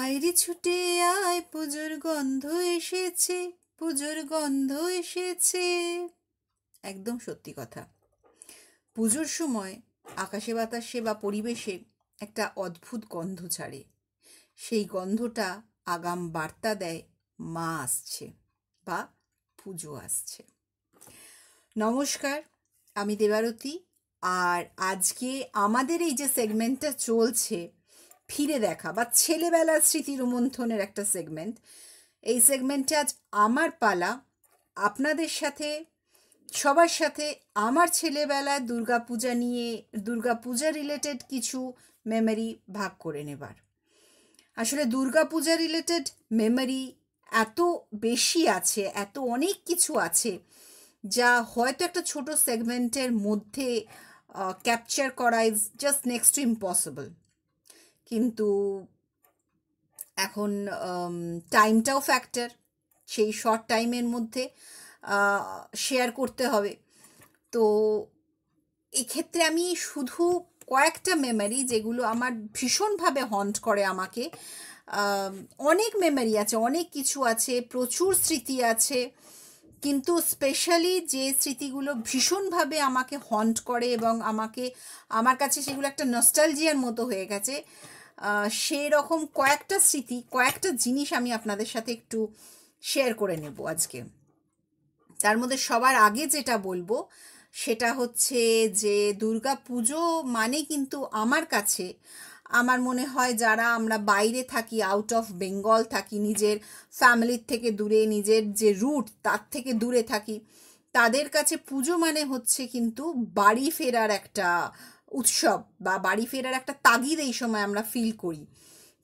আয়রে ছুটে আয় পুজোর গন্ধ এসেছে পুজোর গন্ধ এসেছে একদম সত্যি কথা পুজোর সময় আকাশে বাতাসে বা পরিবেশে একটা অদ্ভুত গন্ধ ছাড়ে সেই গন্ধটা আগাম বার্তা দেয় মা আসছে বা পুজো আসছে নমস্কার আমি দেবারতী আর আজকে আমাদের এই যে সেগমেন্টটা চলছে ফিরে দেখা বা ছেলেবেলার স্মৃতি রোমন্থনের একটা সেগমেন্ট এই সেগমেন্টে আজ আমার পালা আপনাদের সাথে সবার সাথে আমার ছেলেবেলায় দুর্গাপূজা নিয়ে দুর্গাপূজা রিলেটেড কিছু মেমোরি ভাগ করে নেবার আসলে দুর্গাপূজা রিলেটেড মেমোরি এত বেশি আছে এত অনেক কিছু আছে যা হয়তো একটা ছোট সেগমেন্টের মধ্যে ক্যাপচার করা is just next to impossible কিন্তু এখন টাইমটাও ফ্যাক্টর সেই শর্ট টাইমের মধ্যে শেয়ার করতে হবে তো এক্ষেত্রে আমি শুধু কয়েকটা মেমারি যেগুলো আমার ভীষণভাবে হন্ট করে আমাকে অনেক মেমারি আছে অনেক কিছু আছে প্রচুর স্মৃতি আছে কিন্তু স্পেশালি যে স্মৃতিগুলো ভীষণভাবে আমাকে হন্ট করে এবং আমাকে আমার কাছে সেগুলো একটা নস্টালজিয়ার মতো হয়ে গেছে সেই রকম কয়েকটা স্মৃতি কয়েকটা জিনিস আমি আপনাদের সাথে একটু শেয়ার করে নেব আজকে তার মধ্যে সবার আগে যেটা বলবো সেটা হচ্ছে যে দুর্গা পুজো মানে কিন্তু আমার কাছে আমার মনে হয় যারা আমরা বাইরে থাকি আউট অফ বেঙ্গল থাকি নিজের ফ্যামিলির থেকে দূরে নিজের যে রুট তার থেকে দূরে থাকি তাদের কাছে পুজো মানে হচ্ছে কিন্তু বাড়ি ফেরার একটা উৎসব বা বাড়ি ফেরার একটা তাগিদ এই সময় আমরা ফিল করি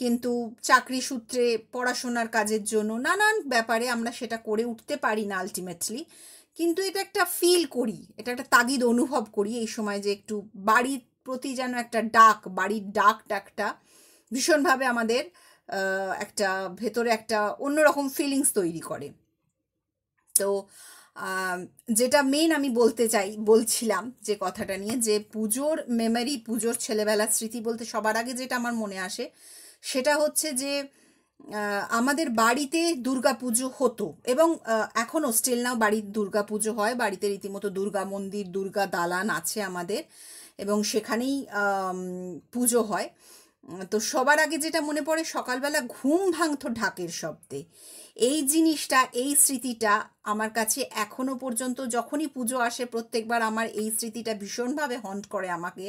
কিন্তু চাকরি সূত্রে পড়াশোনার কাজের জন্য নানান ব্যাপারে আমরা সেটা করে উঠতে পারি না আলটিমেটলি কিন্তু এটা একটা ফিল করি এটা একটা তাগিদ অনুভব করি এই সময় যে একটু বাড়ির প্রতি যেন একটা ডাক বাড়ির ডাক ডাকটা ভীষণভাবে আমাদের একটা ভেতরে একটা অন্যরকম ফিলিংস তৈরি করে তো যেটা মেন আমি বলতে চাই বলছিলাম যে কথাটা নিয়ে যে পুজোর মেমারি পুজোর ছেলেবেলার স্মৃতি বলতে সবার আগে যেটা আমার মনে আসে সেটা হচ্ছে যে আমাদের বাড়িতে পুজো হতো এবং এখনও স্টিল নাও বাড়ির পুজো হয় বাড়িতে রীতিমতো দুর্গা মন্দির দুর্গা দালান আছে আমাদের এবং সেখানেই পুজো হয় তো সবার আগে যেটা মনে পড়ে সকালবেলা ঘুম ভাঙত ঢাকের শব্দে এই জিনিসটা এই স্মৃতিটা আমার কাছে এখনও পর্যন্ত যখনই পুজো আসে প্রত্যেকবার আমার এই স্মৃতিটা ভীষণভাবে হন্ট করে আমাকে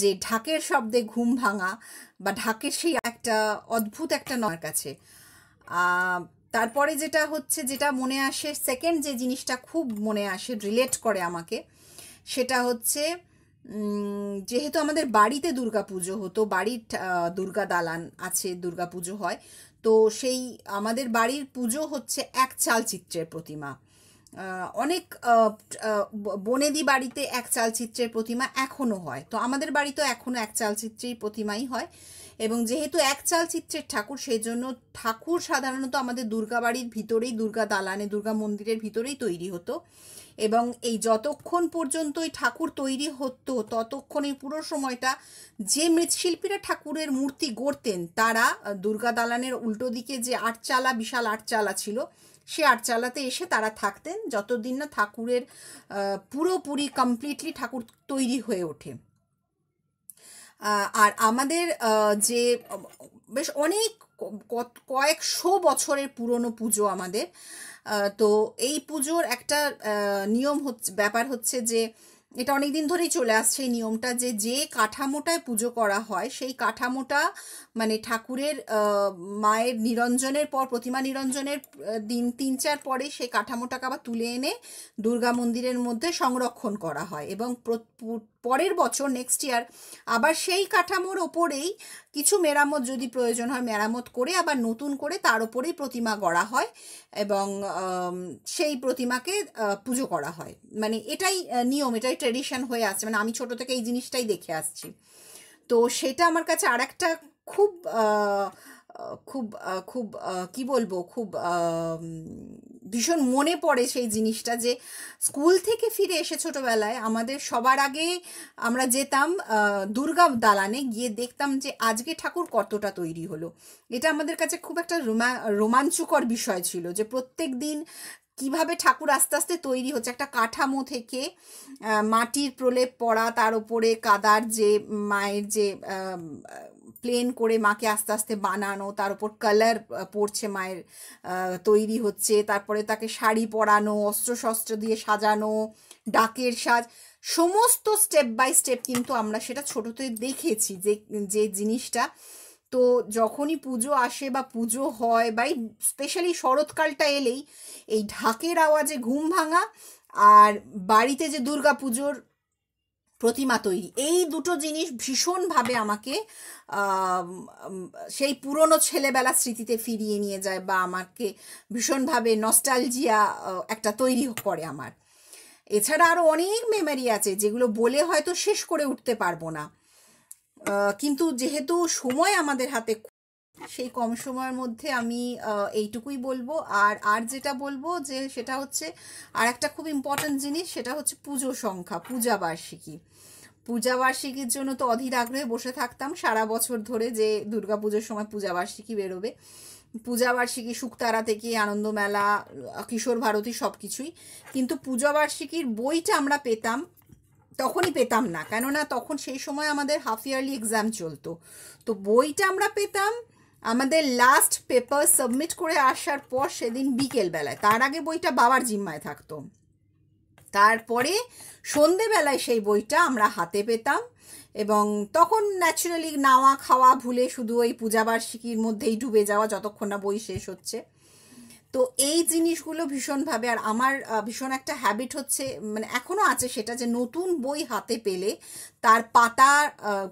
যে ঢাকের শব্দে ঘুম ভাঙা বা ঢাকের সেই একটা অদ্ভুত একটা নয় কাছে তারপরে যেটা হচ্ছে যেটা মনে আসে সেকেন্ড যে জিনিসটা খুব মনে আসে রিলেট করে আমাকে সেটা হচ্ছে যেহেতু আমাদের বাড়িতে দুর্গাপুজো হতো বাড়ির দুর্গা দালান আছে দুর্গাপুজো হয় তো সেই আমাদের বাড়ির পুজো হচ্ছে এক চালচিত্রের প্রতিমা অনেক বনেদি বাড়িতে এক চালচিত্রের প্রতিমা এখনও হয় তো আমাদের বাড়িতেও এখনও এক চালচিত্রের প্রতিমাই হয় এবং যেহেতু এক চাল চিত্রের ঠাকুর সেই জন্য ঠাকুর সাধারণত আমাদের দুর্গা বাড়ির ভিতরেই দুর্গা দালানে দুর্গা মন্দিরের ভিতরেই তৈরি হতো এবং এই যতক্ষণ পর্যন্ত এই ঠাকুর তৈরি হতো ততক্ষণ এই পুরো সময়টা যে মৃৎশিল্পীরা ঠাকুরের মূর্তি গড়তেন তারা দুর্গা দালানের উল্টো দিকে যে আটচালা বিশাল আটচালা ছিল সে আটচালাতে এসে তারা থাকতেন যতদিন না ঠাকুরের পুরোপুরি কমপ্লিটলি ঠাকুর তৈরি হয়ে ওঠে আর আমাদের যে বেশ অনেক কয়েকশো বছরের পুরনো পুজো আমাদের তো এই পুজোর একটা নিয়ম হচ্ছে ব্যাপার হচ্ছে যে এটা অনেক দিন ধরেই চলে আসছে এই নিয়মটা যে যে কাঠামোটায় পুজো করা হয় সেই কাঠামোটা মানে ঠাকুরের মায়ের নিরঞ্জনের পর প্রতিমা নিরঞ্জনের দিন তিন চার পরে সেই কাঠামোটাকে আবার তুলে এনে দুর্গা মন্দিরের মধ্যে সংরক্ষণ করা হয় এবং পরের বছর নেক্সট ইয়ার আবার সেই কাঠামোর ওপরেই কিছু মেরামত যদি প্রয়োজন হয় মেরামত করে আবার নতুন করে তার ওপরেই প্রতিমা গড়া হয় এবং সেই প্রতিমাকে পুজো করা হয় মানে এটাই নিয়ম এটাই ট্রেডিশন হয়ে আসছে মানে আমি ছোট থেকে এই জিনিসটাই দেখে আসছি তো সেটা আমার কাছে আর একটা খুব খুব খুব কি বলবো খুব ভীষণ মনে পড়ে সেই জিনিসটা যে স্কুল থেকে ফিরে এসে ছোটোবেলায় আমাদের সবার আগে আমরা যেতাম দুর্গা দালানে গিয়ে দেখতাম যে আজকে ঠাকুর কতটা তৈরি হলো এটা আমাদের কাছে খুব একটা রোমাঞ্চকর বিষয় ছিল যে প্রত্যেক দিন কিভাবে ঠাকুর আস্তে আস্তে তৈরি হচ্ছে একটা কাঠামো থেকে মাটির প্রলেপ পড়া তার উপরে কাদার যে মায়ের যে প্লেন করে মাকে আস্তে আস্তে বানানো তার উপর কালার পড়ছে মায়ের তৈরি হচ্ছে তারপরে তাকে শাড়ি পরানো অস্ত্রশস্ত্র দিয়ে সাজানো ডাকের সাজ সমস্ত স্টেপ বাই স্টেপ কিন্তু আমরা সেটা ছোটোতে দেখেছি যে যে জিনিসটা তো যখনই পুজো আসে বা পুজো হয় বা স্পেশালি শরৎকালটা এলেই এই ঢাকের আওয়াজে ঘুম ভাঙা আর বাড়িতে যে দুর্গা পুজোর প্রতিমা তৈরি এই দুটো জিনিস ভীষণভাবে আমাকে সেই পুরনো ছেলেবেলা স্মৃতিতে ফিরিয়ে নিয়ে যায় বা আমাকে ভীষণভাবে নস্টালজিয়া একটা তৈরি করে আমার এছাড়া আরও অনেক মেমারি আছে যেগুলো বলে হয়তো শেষ করে উঠতে পারবো না কিন্তু যেহেতু সময় আমাদের হাতে সেই কম সময়ের মধ্যে আমি এইটুকুই বলবো আর আর যেটা বলবো যে সেটা হচ্ছে আর একটা খুব ইম্পর্ট্যান্ট জিনিস সেটা হচ্ছে পুজো সংখ্যা পূজা বার্ষিকী পূজা বার্ষিকীর জন্য তো অধীর আগ্রহে বসে থাকতাম সারা বছর ধরে যে দুর্গাপুজোর সময় পূজা বার্ষিকী বেরোবে পূজা বার্ষিকী শুকতারা থেকে আনন্দ মেলা কিশোর ভারতী সব কিছুই কিন্তু পূজা বার্ষিকীর বইটা আমরা পেতাম তখনই পেতাম না কেননা তখন সেই সময় আমাদের হাফ ইয়ারলি এক্সাম চলতো তো বইটা আমরা পেতাম আমাদের লাস্ট পেপার সাবমিট করে আসার পর সেদিন বিকেলবেলায় তার আগে বইটা বাবার জিম্মায় থাকতো তারপরে সন্ধেবেলায় সেই বইটা আমরা হাতে পেতাম এবং তখন ন্যাচুরালি নাওয়া খাওয়া ভুলে শুধু ওই পূজাবার্ষিকীর মধ্যেই ডুবে যাওয়া যতক্ষণ না বই শেষ হচ্ছে তো এই জিনিসগুলো ভীষণভাবে আর আমার ভীষণ একটা হ্যাবিট হচ্ছে মানে এখনও আছে সেটা যে নতুন বই হাতে পেলে তার পাতা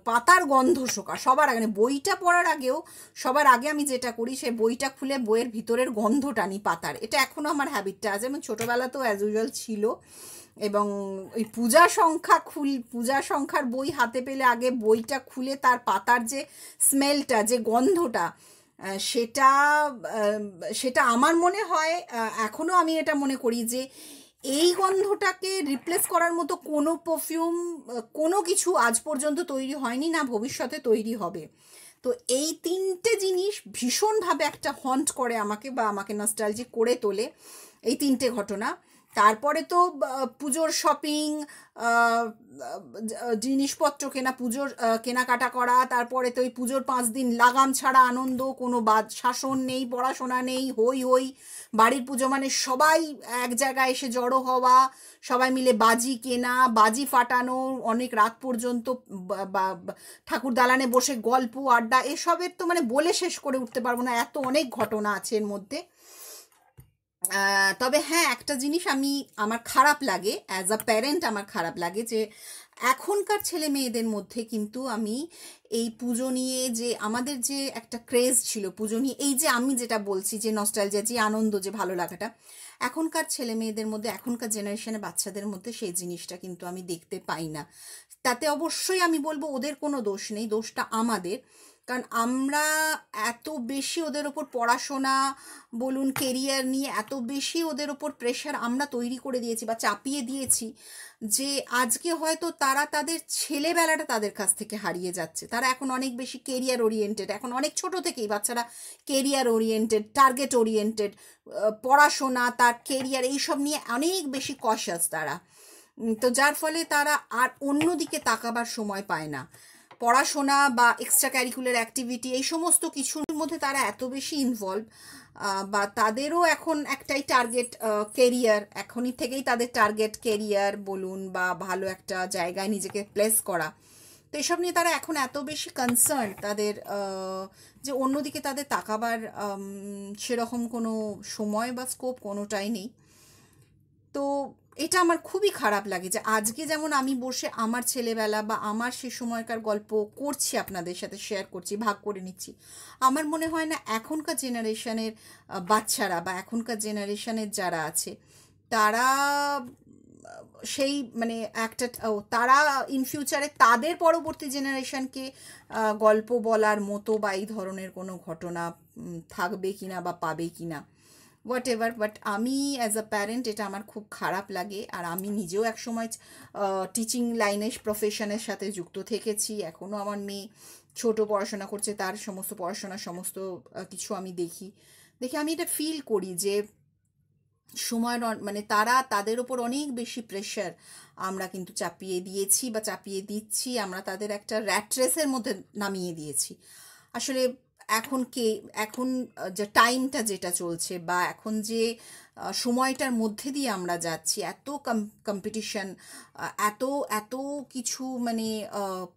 পাতার গন্ধ শোকা সবার আগে মানে বইটা পড়ার আগেও সবার আগে আমি যেটা করি সে বইটা খুলে বইয়ের ভিতরের গন্ধ টানি পাতার এটা এখনও আমার হ্যাবিটটা আছে এবং তো অ্যাজ ইউজুয়াল ছিল এবং ওই পূজা সংখ্যা খুল পূজা সংখ্যার বই হাতে পেলে আগে বইটা খুলে তার পাতার যে স্মেলটা যে গন্ধটা সেটা সেটা আমার মনে হয় এখনও আমি এটা মনে করি যে এই গন্ধটাকে রিপ্লেস করার মতো কোনো পারফিউম কোনো কিছু আজ পর্যন্ত তৈরি হয়নি না ভবিষ্যতে তৈরি হবে তো এই তিনটে জিনিস ভীষণভাবে একটা হন্ট করে আমাকে বা আমাকে নস্টালজি করে তোলে এই তিনটে ঘটনা তারপরে তো পুজোর শপিং জিনিসপত্র কেনা পুজোর কেনাকাটা করা তারপরে তো ওই পুজোর পাঁচ দিন লাগাম ছাড়া আনন্দ কোনো বাদ শাসন নেই পড়াশোনা নেই হই হই বাড়ির পুজো মানে সবাই এক জায়গায় এসে জড়ো হওয়া সবাই মিলে বাজি কেনা বাজি ফাটানো অনেক রাত পর্যন্ত ঠাকুর দালানে বসে গল্প আড্ডা এসবের তো মানে বলে শেষ করে উঠতে পারবো না এত অনেক ঘটনা আছে এর মধ্যে তবে হ্যাঁ একটা জিনিস আমি আমার খারাপ লাগে অ্যাজ আ প্যারেন্ট আমার খারাপ লাগে যে এখনকার ছেলে মেয়েদের মধ্যে কিন্তু আমি এই পুজো নিয়ে যে আমাদের যে একটা ক্রেজ ছিল পুজো নিয়ে এই যে আমি যেটা বলছি যে নস্টালজিয়া যে আনন্দ যে ভালো লাগাটা এখনকার ছেলে মেয়েদের মধ্যে এখনকার জেনারেশনের বাচ্চাদের মধ্যে সেই জিনিসটা কিন্তু আমি দেখতে পাই না তাতে অবশ্যই আমি বলবো ওদের কোনো দোষ নেই দোষটা আমাদের কারণ আমরা এত বেশি ওদের ওপর পড়াশোনা বলুন কেরিয়ার নিয়ে এত বেশি ওদের ওপর প্রেশার আমরা তৈরি করে দিয়েছি বা চাপিয়ে দিয়েছি যে আজকে হয়তো তারা তাদের ছেলেবেলাটা তাদের কাছ থেকে হারিয়ে যাচ্ছে তারা এখন অনেক বেশি কেরিয়ার ওরিয়েন্টেড এখন অনেক ছোট থেকেই বাচ্চারা কেরিয়ার ওরিয়েন্টেড টার্গেট ওরিয়েন্টেড পড়াশোনা তার কেরিয়ার এইসব নিয়ে অনেক বেশি কশাস তারা তো যার ফলে তারা আর অন্যদিকে তাকাবার সময় পায় না পড়াশোনা বা এক্সট্রা ক্যারিকুলার অ্যাক্টিভিটি এই সমস্ত কিছুর মধ্যে তারা এত বেশি ইনভলভ বা তাদেরও এখন একটাই টার্গেট কেরিয়ার এখনই থেকেই তাদের টার্গেট কেরিয়ার বলুন বা ভালো একটা জায়গায় নিজেকে প্লেস করা তো এসব নিয়ে তারা এখন এত বেশি কনসার্ন তাদের যে অন্যদিকে তাদের তাকাবার সেরকম কোনো সময় বা স্কোপ কোনোটাই নেই তো এটা আমার খুবই খারাপ লাগে যে আজকে যেমন আমি বসে আমার ছেলেবেলা বা আমার সে সময়কার গল্প করছি আপনাদের সাথে শেয়ার করছি ভাগ করে নিচ্ছি আমার মনে হয় না এখনকার জেনারেশনের বাচ্চারা বা এখনকার জেনারেশনের যারা আছে তারা সেই মানে একটা তারা ইন ফিউচারে তাদের পরবর্তী জেনারেশানকে গল্প বলার মতো বা এই ধরনের কোনো ঘটনা থাকবে কিনা বা পাবে কিনা হোয়াট এভার বাট আমি অ্যাজ আ প্যারেন্ট এটা আমার খুব খারাপ লাগে আর আমি নিজেও একসময় টিচিং লাইনের প্রফেশনের সাথে যুক্ত থেকেছি এখনও আমার মেয়ে ছোট পড়াশোনা করছে তার সমস্ত পড়াশোনা সমস্ত কিছু আমি দেখি দেখে আমি এটা ফিল করি যে সময়ের মানে তারা তাদের ওপর অনেক বেশি প্রেশার আমরা কিন্তু চাপিয়ে দিয়েছি বা চাপিয়ে দিচ্ছি আমরা তাদের একটা র্যাট্রেসের মধ্যে নামিয়ে দিয়েছি আসলে এখন কে এখন যে টাইমটা যেটা চলছে বা এখন যে সময়টার মধ্যে দিয়ে আমরা যাচ্ছি এত কম্পিটিশন এত এত কিছু মানে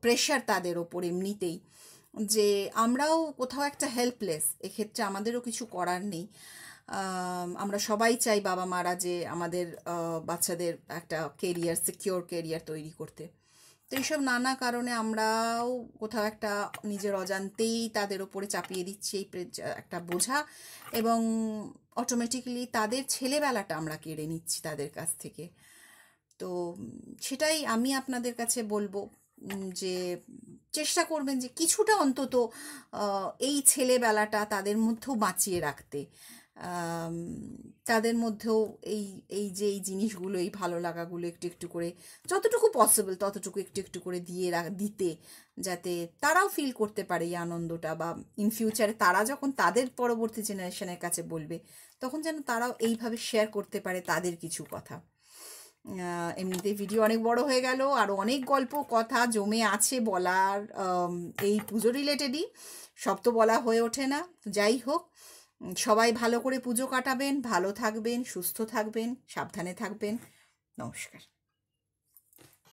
প্রেশার তাদের ওপর এমনিতেই যে আমরাও কোথাও একটা হেল্পলেস এক্ষেত্রে আমাদেরও কিছু করার নেই আমরা সবাই চাই বাবা মারা যে আমাদের বাচ্চাদের একটা কেরিয়ার সিকিওর কেরিয়ার তৈরি করতে তো এইসব নানা কারণে আমরাও কোথাও একটা নিজের অজান্তেই তাদের ওপরে চাপিয়ে দিচ্ছি এই একটা বোঝা এবং অটোমেটিকলি তাদের ছেলেবেলাটা আমরা কেড়ে নিচ্ছি তাদের কাছ থেকে তো সেটাই আমি আপনাদের কাছে বলবো যে চেষ্টা করবেন যে কিছুটা অন্তত এই ছেলেবেলাটা তাদের মধ্যেও বাঁচিয়ে রাখতে তাদের মধ্যেও এই এই যে এই জিনিসগুলো এই ভালো লাগাগুলো একটু একটু করে যতটুকু পসিবল ততটুকু একটু একটু করে দিয়ে দিতে যাতে তারাও ফিল করতে পারে এই আনন্দটা বা ইন ফিউচারে তারা যখন তাদের পরবর্তী জেনারেশনের কাছে বলবে তখন যেন তারাও এইভাবে শেয়ার করতে পারে তাদের কিছু কথা এমনিতে ভিডিও অনেক বড় হয়ে গেল আর অনেক গল্প কথা জমে আছে বলার এই পুজো রিলেটেডই সব তো বলা হয়ে ওঠে না যাই হোক সবাই ভালো করে পুজো কাটাবেন ভালো থাকবেন সুস্থ থাকবেন সাবধানে থাকবেন নমস্কার